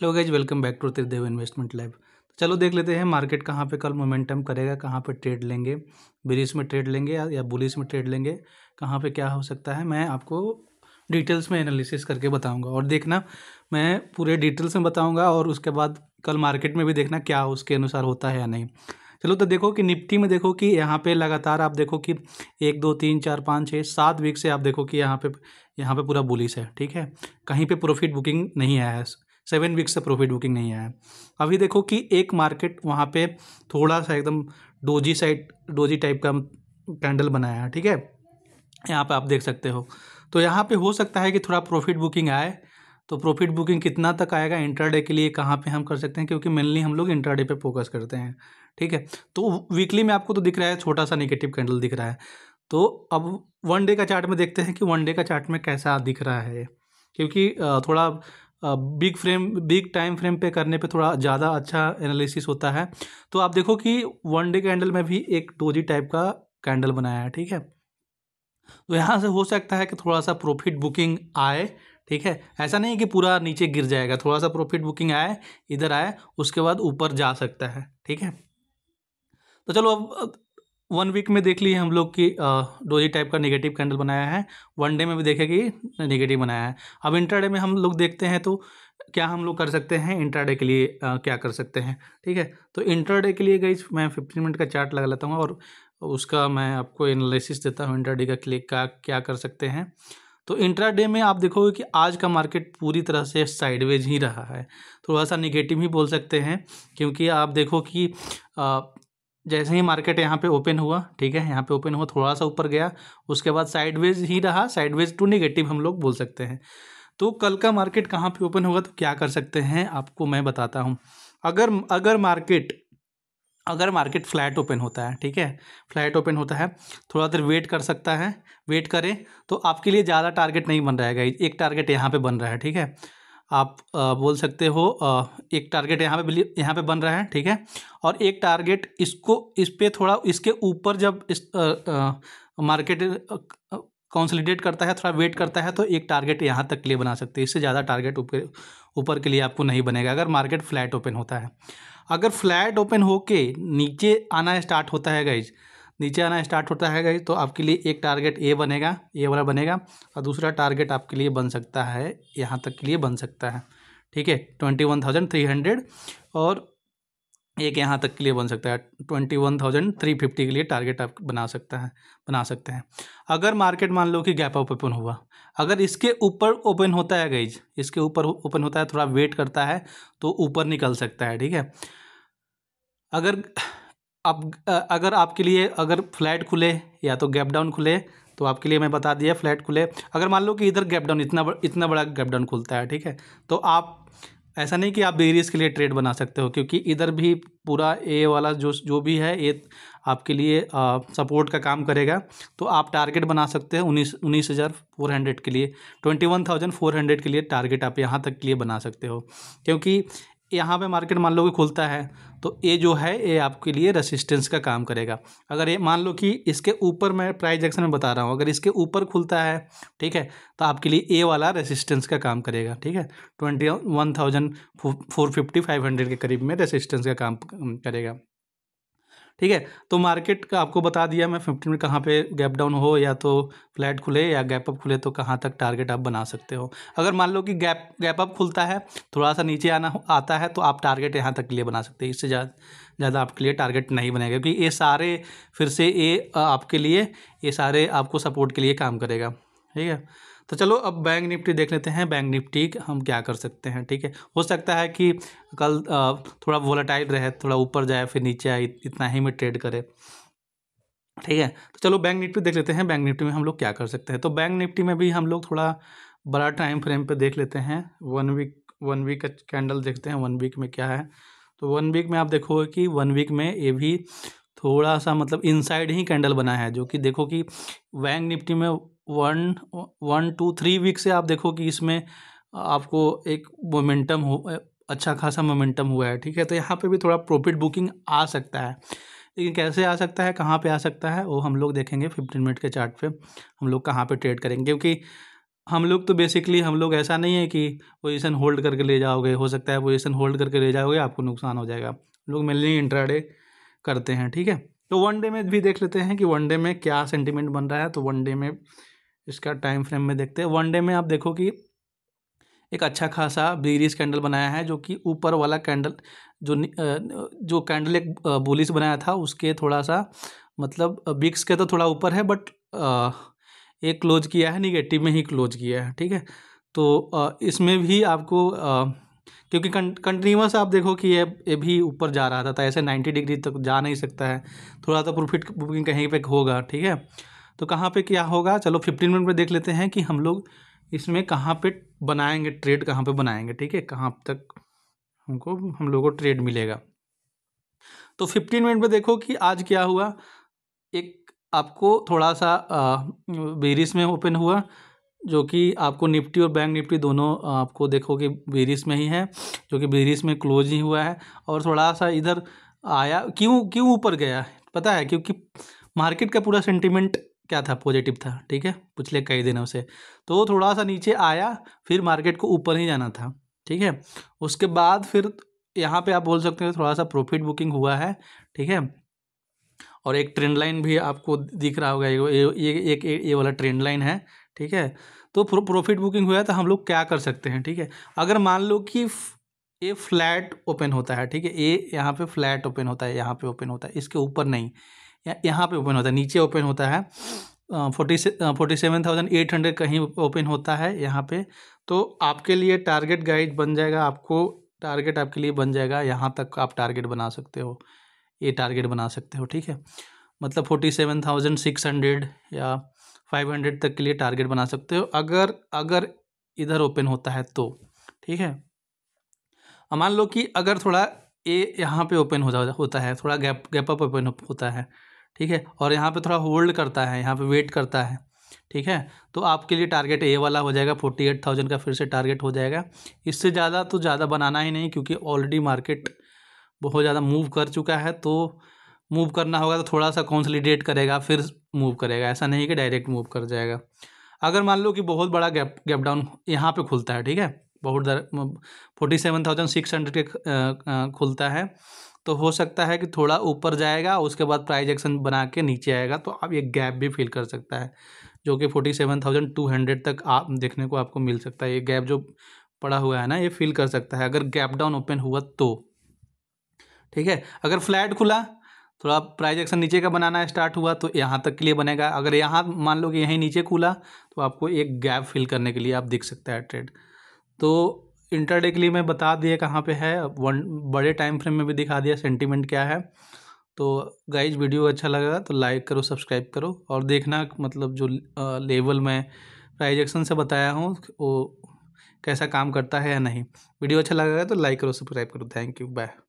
hello guys welcome back to Tridev investment live तो चलो देख लेते हैं मार्केट कहाँ पे कल मोमेंटम करेगा कहाँ पे ट्रेड लेंगे बिरिस में ट्रेड लेंगे या, या बुलिस में ट्रेड लेंगे कहाँ पे क्या हो सकता है मैं आपको डिटेल्स में एनालिसिस करके बताऊंगा और देखना मैं पूरे डिटेल्स में बताऊँगा और उसके बाद कल मार्केट में भी देखना क्या उसके अनुसार होता है या नहीं चलो तो देखो कि निफ्टी में देखो कि यहाँ पे लगातार आप देखो कि एक दो तीन चार पाँच छः सात वीक से आप देखो कि यहाँ पे यहाँ पे पूरा बुलिस है ठीक है कहीं पे प्रॉफिट बुकिंग नहीं आया है सेवन वीक्स से प्रॉफिट बुकिंग नहीं आया अभी देखो कि एक मार्केट वहाँ पे थोड़ा सा एकदम डोजी साइड डोजी टाइप का कैंडल बनाया है ठीक है यहाँ पे आप देख सकते हो तो यहाँ पे हो सकता है कि थोड़ा प्रॉफिट बुकिंग आए तो प्रॉफिट बुकिंग कितना तक आएगा इंटरडे के लिए कहाँ पे हम कर सकते हैं क्योंकि मेनली हम लोग इंटरडे पे फोकस करते हैं ठीक है तो वीकली में आपको तो दिख रहा है छोटा सा निगेटिव कैंडल दिख रहा है तो अब वन डे का चार्ट में देखते हैं कि वन डे का चार्ट में कैसा दिख रहा है क्योंकि थोड़ा big frame big time frame पे करने पे थोड़ा ज़्यादा अच्छा एनालिसिस होता है तो आप देखो कि वन डे कैंडल में भी एक डोजी टाइप का कैंडल बनाया है ठीक है तो यहाँ से हो सकता है कि थोड़ा सा प्रॉफिट बुकिंग आए ठीक है ऐसा नहीं कि पूरा नीचे गिर जाएगा थोड़ा सा प्रॉफिट बुकिंग आए इधर आए उसके बाद ऊपर जा सकता है ठीक है तो चलो अब वन वीक में देख लिए हम लोग कि डोजी टाइप का नेगेटिव कैंडल बनाया है वन डे में भी देखे कि नेगेटिव बनाया है अब इंट्राडे में हम लोग देखते हैं तो क्या हम लोग कर सकते हैं इंट्राडे के लिए आ, क्या कर सकते हैं ठीक है तो इंट्राडे के लिए गई मैं फिफ्टीन मिनट का चार्ट लगा लेता हूँ और उसका मैं आपको एनालिसिस देता हूँ इंट्राडे का क्लिक का क्या कर सकते हैं तो इंट्राडे में आप देखोगे कि आज का मार्केट पूरी तरह से साइडवेज ही रहा है थोड़ा सा निगेटिव ही बोल सकते हैं क्योंकि आप देखो कि जैसे ही मार्केट यहाँ पे ओपन हुआ ठीक है यहाँ पे ओपन हुआ थोड़ा सा ऊपर गया उसके बाद साइडवेज ही रहा साइडवेज टू निगेटिव हम लोग बोल सकते हैं तो कल का मार्केट कहाँ पे ओपन होगा तो क्या कर सकते हैं आपको मैं बताता हूँ अगर अगर मार्केट अगर मार्केट फ्लैट ओपन होता है ठीक है फ्लैट ओपन होता है थोड़ा देर वेट कर सकता है वेट करें तो आपके लिए ज़्यादा टारगेट नहीं बन रहा है एक टारगेट यहाँ पे बन रहा है ठीक है आप बोल सकते हो एक टारगेट यहाँ पे यहाँ पे बन रहा है ठीक है और एक टारगेट इसको इस पर थोड़ा इसके ऊपर जब इस मार्केट कंसोलिडेट करता है थोड़ा वेट करता है तो एक टारगेट यहाँ तक के लिए बना सकते हैं इससे ज़्यादा टारगेट ऊपर ऊपर के लिए आपको नहीं बनेगा अगर मार्केट फ्लैट ओपन होता है अगर फ्लैट ओपन होके नीचे आना स्टार्ट होता है गाइज नीचे आना स्टार्ट होता है गई तो आपके लिए एक टारगेट ए बनेगा ए वाला बनेगा और दूसरा टारगेट आपके लिए बन सकता है यहाँ तक के लिए बन सकता है ठीक है twenty one thousand three hundred और एक यहाँ तक के लिए बन सकता है twenty one thousand three fifty के लिए टारगेट आप बना सकता है बना सकते हैं अगर मार्केट मान लो कि गैप अप ओपन हुआ अगर इसके ऊपर ओपन होता है गईज इसके ऊपर ओपन होता है थोड़ा वेट करता है तो ऊपर निकल सकता है ठीक है अगर अब अगर आपके लिए अगर फ्लैट खुले या तो गैप डाउन खुले तो आपके लिए मैं बता दिया फ्लैट खुले अगर मान लो कि इधर गैप डाउन इतना इतना बड़ा गैप डाउन खुलता है ठीक है तो आप ऐसा नहीं कि आप बेरीज के लिए ट्रेड बना सकते हो क्योंकि इधर भी पूरा ए वाला जो जो भी है ये आपके लिए आ, सपोर्ट का काम करेगा तो आप टारगेट बना सकते हैं उन्नीस उन्नीस हज़ार फोर हंड्रेड के लिए twenty one thousand four hundred के लिए टारगेट आप यहाँ तक के लिए बना सकते हो क्योंकि यहाँ पे मार्केट मान लो कि खुलता है तो ये जो है ये आपके लिए रेसिस्टेंस का काम करेगा अगर ये मान लो कि इसके ऊपर मैं प्राइस एक्शन में बता रहा हूँ अगर इसके ऊपर खुलता है ठीक है तो आपके लिए ए वाला रेसिस्टेंस का काम करेगा ठीक है twenty one thousand four fifty five hundred के करीब में रेसिस्टेंस का काम करेगा ठीक है तो मार्केट का आपको बता दिया मैं फिफ्टीन में कहाँ पे गैप डाउन हो या तो फ्लैट खुले या गैप अप खुले तो कहाँ तक टारगेट आप बना सकते हो अगर मान लो कि गैप गैप अप खुलता है थोड़ा सा नीचे आना आता है तो आप टारगेट यहाँ तक के लिए बना सकते हैं इससे ज़्यादा ज़्यादा आपके लिए टारगेट नहीं बनेगा क्योंकि ये सारे फिर से ये आपके लिए ये सारे आपको सपोर्ट के लिए काम करेगा ठीक है तो चलो अब बैंक निफ्टी देख लेते हैं बैंक निफ्टी हम क्या कर सकते हैं ठीक है हो सकता है कि कल थोड़ा वोलाटाइल रहे थोड़ा ऊपर जाए फिर नीचे आए इतना ही में ट्रेड करे ठीक है तो चलो बैंक निफ्टी देख लेते हैं बैंक निफ्टी में हम लोग क्या कर सकते हैं तो बैंक निफ्टी में भी हम लोग थोड़ा बड़ा टाइम फ्रेम पर देख लेते हैं वन वीक वन वीक का कैंडल देखते हैं वन वीक में क्या है तो वन वीक में आप देखोगे कि वन वीक में ये भी थोड़ा सा मतलब इनसाइड ही कैंडल बना है जो कि देखो कि बैंक निफ्टी में one one two three week से आप देखो कि इसमें आपको एक मोमेंटम हो अच्छा खासा मोमेंटम हुआ है ठीक है तो यहाँ पे भी थोड़ा प्रॉफिट बुकिंग आ सकता है लेकिन कैसे आ सकता है कहाँ पे आ सकता है वो हम लोग देखेंगे फिफ्टीन मिनट के चार्ट पे हम लोग कहाँ पे ट्रेड करेंगे क्योंकि हम लोग तो बेसिकली हम लोग ऐसा नहीं है कि पोजिशन होल्ड करके ले जाओगे हो सकता है पोजिशन होल्ड करके ले जाओगे आपको नुकसान हो जाएगा लोग मिलने इंट्राडे करते हैं ठीक है तो वन डे में भी देख लेते हैं कि वन डे में क्या सेंटिमेंट बन रहा है तो वन डे में इसका टाइम फ्रेम में देखते हैं वनडे में आप देखो कि एक अच्छा खासा बीरीज कैंडल बनाया है जो कि ऊपर वाला कैंडल जो जो कैंडल एक बुलिस बनाया था उसके थोड़ा सा मतलब बिक्स के तो थोड़ा ऊपर है बट एक क्लोज किया है निगेटिव में ही क्लोज किया है ठीक है तो इसमें भी आपको क्योंकि कंटिन्यूस आप देखो कि ये ये भी ऊपर जा रहा था तो ऐसे नाइन्टी डिग्री तक जा नहीं सकता है थोड़ा तो प्रॉफिट बुकिंग कहीं पर होगा ठीक है तो कहाँ पे क्या होगा चलो फिफ्टीन मिनट में देख लेते हैं कि हम लोग इसमें कहाँ पे बनाएंगे ट्रेड कहाँ पे बनाएंगे ठीक है कहाँ तक हमको हम लोगों को ट्रेड मिलेगा तो फिफ्टीन मिनट में देखो कि आज क्या हुआ एक आपको थोड़ा सा बेरिस में ओपन हुआ जो कि आपको निफ्टी और बैंक निफ्टी दोनों आपको देखो कि बेरिस में ही है जो कि बेरिस में क्लोज ही हुआ है और थोड़ा सा इधर आया क्यों क्यों ऊपर गया पता है क्योंकि मार्केट का पूरा सेंटिमेंट क्या था पॉजिटिव था ठीक है पिछले कई दिनों से तो वो थोड़ा सा नीचे आया फिर मार्केट को ऊपर ही जाना था ठीक है उसके बाद फिर यहाँ पे आप बोल सकते हो थोड़ा सा प्रॉफिट बुकिंग हुआ है ठीक है और एक ट्रेंड लाइन भी आपको दिख रहा होगा ये ये एक ये वाला ट्रेंड लाइन है ठीक है तो प्रॉफिट बुकिंग हुआ है तो हम लोग क्या कर सकते हैं ठीक है अगर मान लो कि ये फ्लैट ओपन होता है ठीक है ये यहाँ पे फ्लैट ओपन होता है यहाँ पे ओपन होता है इसके ऊपर नहीं यहाँ पे ओपन होता है नीचे ओपन होता है forty forty seven thousand eight hundred कहीं ओपन होता है यहाँ पे तो आपके लिए टारगेट गाइड बन जाएगा आपको टारगेट आपके लिए बन जाएगा यहाँ तक आप टारगेट बना सकते हो ये टारगेट बना सकते हो ठीक है मतलब forty seven thousand six hundred या फाइव हंड्रेड तक के लिए टारगेट बना सकते हो अगर अगर इधर ओपन होता है तो ठीक है मान लो कि अगर थोड़ा ये यहाँ पे ओपन हो जाता होता है थोड़ा गैप गैप अप ओपन होता है ठीक है और यहाँ पे थोड़ा होल्ड करता है यहाँ पे वेट करता है ठीक है तो आपके लिए टारगेट ए वाला हो जाएगा फोर्टी एट थाउजेंड का फिर से टारगेट हो जाएगा इससे ज़्यादा तो ज़्यादा बनाना ही नहीं क्योंकि ऑलरेडी मार्केट बहुत ज़्यादा मूव कर चुका है तो मूव करना होगा तो थोड़ा सा कॉन्सलीडेट करेगा फिर मूव करेगा ऐसा नहीं कि डायरेक्ट मूव कर जाएगा अगर मान लो कि बहुत बड़ा गैप गैप डाउन यहाँ पर खुलता है ठीक है बहुत दर forty seven thousand six hundred के खुलता है तो हो सकता है कि थोड़ा ऊपर जाएगा उसके बाद प्राइज एक्शन बना के नीचे आएगा तो आप ये गैप भी फिल कर सकता है जो कि forty seven thousand two hundred तक आप देखने को आपको मिल सकता है ये गैप जो पड़ा हुआ है ना ये फिल कर सकता है अगर गैप डाउन ओपन हुआ तो ठीक है अगर फ्लैट खुला थोड़ा प्राइज एक्शन नीचे का बनाना स्टार्ट हुआ तो यहाँ तक के लिए बनेगा अगर यहाँ मान लो कि यहीं नीचे खुला तो आपको एक गैप फिल करने के लिए आप देख सकते हैं ट्रेड तो इंटरडे के लिए मैं बता दिया कहाँ पे है वन बड़े टाइम फ्रेम में भी दिखा दिया सेंटीमेंट क्या है तो गाइज वीडियो अच्छा लगा तो लाइक करो सब्सक्राइब करो और देखना मतलब जो लेवल में प्राइजेक्शन से बताया हूँ वो कैसा काम करता है या नहीं वीडियो अच्छा लगेगा तो लाइक करो सब्सक्राइब करो थैंक यू बाय